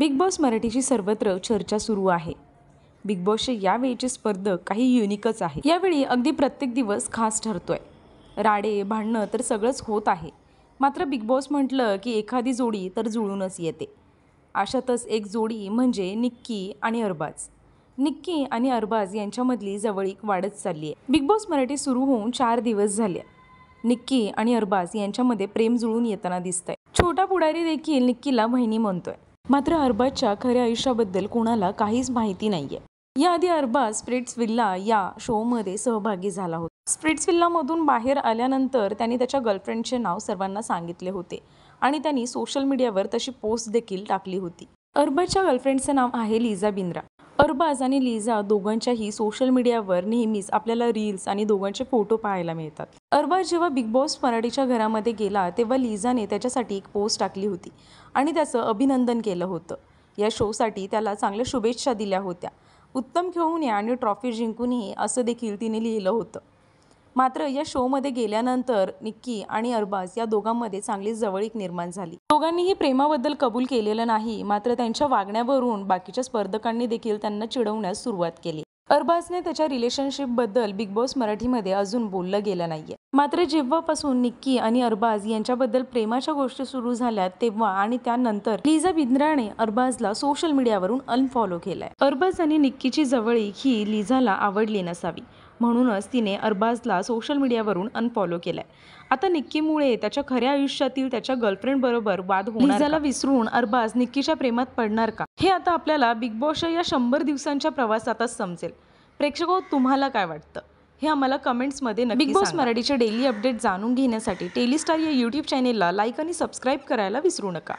big boss मराठीची सर्वत्र चर्चा सुरू आहे बिग बॉसचे यावेळीचे स्पर्धक काही युनिकच आहे यावेळी अगदी प्रत्येक दिवस खास ठरतोय राडे भांडणं तर सगळंच होत आहे मात्र बिग बॉस म्हटलं की एखादी जोडी तर जुळूनच येते अशातच एक जोडी म्हणजे निक्की आणि अरबाज निक्की आणि अरबाज यांच्यामधली जवळीक वाढत चालली आहे बिग बॉस मराठी सुरू होऊन चार दिवस झाले निक्की आणि अरबाज यांच्यामध्ये प्रेम जुळून येताना दिसतंय छोटा पुढारी देखील निक्कीला बहिणी म्हणतोय मात्र अरबाजच्या खऱ्या आयुष्याबद्दल कोणाला काहीच माहिती नाहीये याआधी अरबाज स्प्रिट्स विल्ला या शोमध्ये सहभागी झाला होता स्प्रिट्स मधून बाहेर आल्यानंतर त्यांनी त्याच्या गर्लफ्रेंडचे नाव सर्वांना सांगितले होते आणि त्यांनी सोशल मीडियावर तशी पोस्ट देखील टाकली होती अरबाजच्या गर्लफ्रेंडचं नाव आहे लिझा बिंद्रा अरबाज आणि लिझा दोघांच्याही सोशल मीडियावर नेहमीच आपल्याला रील्स आणि दोघांचे फोटो पाहायला मिळतात अरबाज जेव्हा बिग बॉस मराठीच्या घरामध्ये गेला तेव्हा लिझाने त्याच्यासाठी एक पोस्ट टाकली होती आणि त्याचं अभिनंदन केलं होतं या शोसाठी त्याला चांगल्या शुभेच्छा दिल्या होत्या उत्तम खेळून ये आणि ट्रॉफी जिंकून ये असं देखील तिने लिहिलं होतं मात्र या शोमध्ये गेल्यानंतर निक्की आणि अरबाज या दोघांमध्ये चांगली जवळीक निर्माण झाली दोघांनीही प्रेमाबद्दल कबूल केलेलं नाही मात्र त्यांच्या वागण्यावरून बाकीच्या स्पर्धकांनी देखील त्यांना चिडवण्यास सुरुवात केली अरबाजने त्याच्या रिलेशनशिपबद्दल बिग बॉस मराठीमध्ये अजून बोललं गेलं नाहीये मात्र जेव्हापासून निक्की आणि अरबाज यांच्याबद्दल प्रेमाच्या गोष्टी सुरू झाल्या तेव्हा आणि त्यानंतर लिझा बिंद्राने अरबाजला सोशल मीडियावरून अनफॉलो केलाय अरबाज आणि निक्कीची जवळीक ही लिझाला आवडली नसावी म्हणूनच तिने अरबाजला सोशल मीडियावरून अनफॉलो केलाय आता निक्कीमुळे त्याच्या खऱ्या आयुष्यातील त्याच्या गर्लफ्रेंड बरोबर वाद होऊन त्याला विसरून अरबाज निक्कीच्या प्रेमात पडणार का हे आता आपल्याला बिग बॉसच्या या शंभर दिवसांच्या प्रवासातच समजेल प्रेक्षको हो, तुम्हाला काय वाटतं हे आम्हाला कमेंट्स मध्ये बिग बॉस मराठीचे डेली अपडेट जाणून घेण्यासाठी टेलीस्टार या यूट्यूब चॅनेलला लाईक आणि सबस्क्राईब करायला विसरू नका